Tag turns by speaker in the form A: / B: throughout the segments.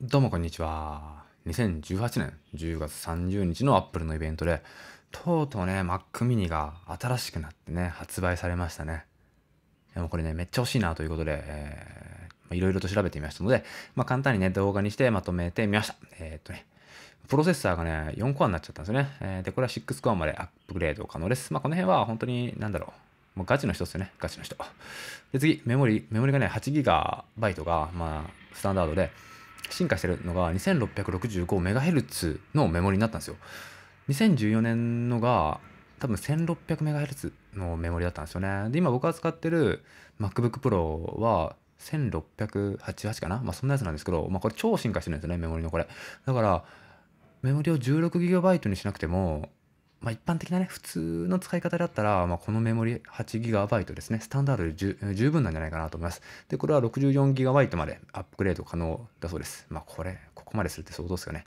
A: どうもこんにちは。2018年10月30日の Apple のイベントで、とうとうね、Mac mini が新しくなってね、発売されましたね。でもこれね、めっちゃ欲しいなということで、いろいろと調べてみましたので、まあ、簡単にね、動画にしてまとめてみました。えー、っとね、プロセッサーがね、4コアになっちゃったんですよね。えー、で、これは6コアまでアップグレード可能です。まあ、この辺は本当に、なんだろう。もうガチの人ですよね。ガチの人。で、次、メモリ、メモリがね、8GB が、まあ、スタンダードで、進化してるのが 2665MHz のメモリになったんですよ。2014年のが多分 1600MHz のメモリだったんですよね。で、今僕が使ってる MacBook Pro は1688かなまあそんなやつなんですけど、まあこれ超進化してるんですよね、メモリのこれ。だから、メモリを 16GB にしなくても、まあ、一般的なね、普通の使い方だったら、まあ、このメモリ 8GB ですね、スタンダードで十分なんじゃないかなと思います。で、これは 64GB までアップグレード可能だそうです。まあ、これ、ここまでするって相当ですよね。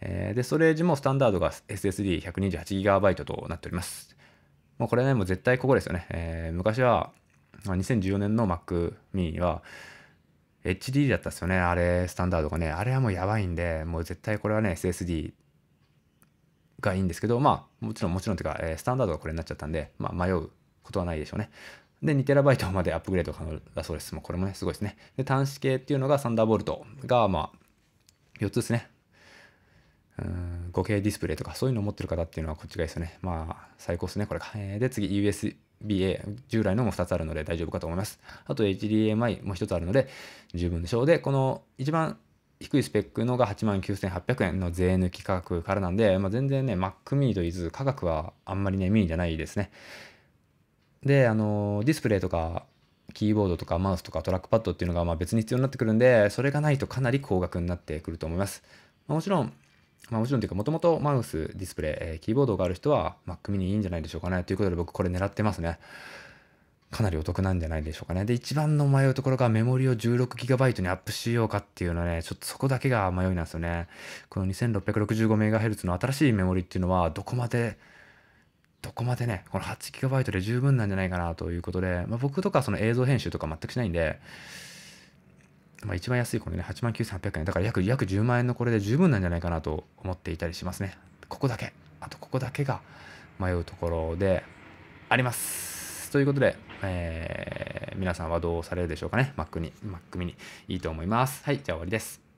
A: えー、で、ストレージもスタンダードが SSD128GB となっております。まあ、これね、もう絶対ここですよね。えー、昔は、まあ、2014年の Mac mini は、HD だったっすよね、あれ、スタンダードがね。あれはもうやばいんで、もう絶対これはね、SSD がいいんですけど、まあ、もちろん、もちろんというか、えー、スタンダードがこれになっちゃったんで、まあ、迷うことはないでしょうね。で、2TB までアップグレード可能だそうです。もうこれもね、すごいですね。で、端子系っていうのがサンダーボルトが、まあ、4つですね。5K ディスプレイとかそういうのを持ってる方っていうのはこっちがいいですよね。まあ、最高ですね、これが。えー、で、次、USB-A。従来のも2つあるので大丈夫かと思います。あと、HDMI も1つあるので十分でしょう。で、この一番低いスペックのが8万9800円の税抜き価格からなんで、まあ、全然ね、Mac mini と i s 価格はあんまりね、m i じゃないですね。で、あの、ディスプレイとか、キーボードとかマウスとかトラックパッドっていうのがまあ別に必要になってくるんで、それがないとかなり高額になってくると思います。まあ、もちろん、まあ、もちろんというか、もともとマウス、ディスプレイ、えー、キーボードがある人は Mac mini いいんじゃないでしょうかね。ということで僕これ狙ってますね。かなりお得なんじゃないでしょうかね。で、一番の迷うところがメモリを 16GB にアップしようかっていうのはね、ちょっとそこだけが迷いなんですよね。この 2665MHz の新しいメモリっていうのは、どこまで、どこまでね、この 8GB で十分なんじゃないかなということで、まあ、僕とかその映像編集とか全くしないんで、まあ、一番安いこのね、89,800円。だから約約10万円のこれで十分なんじゃないかなと思っていたりしますね。ここだけ。あとここだけが迷うところであります。ということで、えー、皆さんはどうされるでしょうかね。Mac に、Mac mini いいと思います。はい、じゃあ終わりです。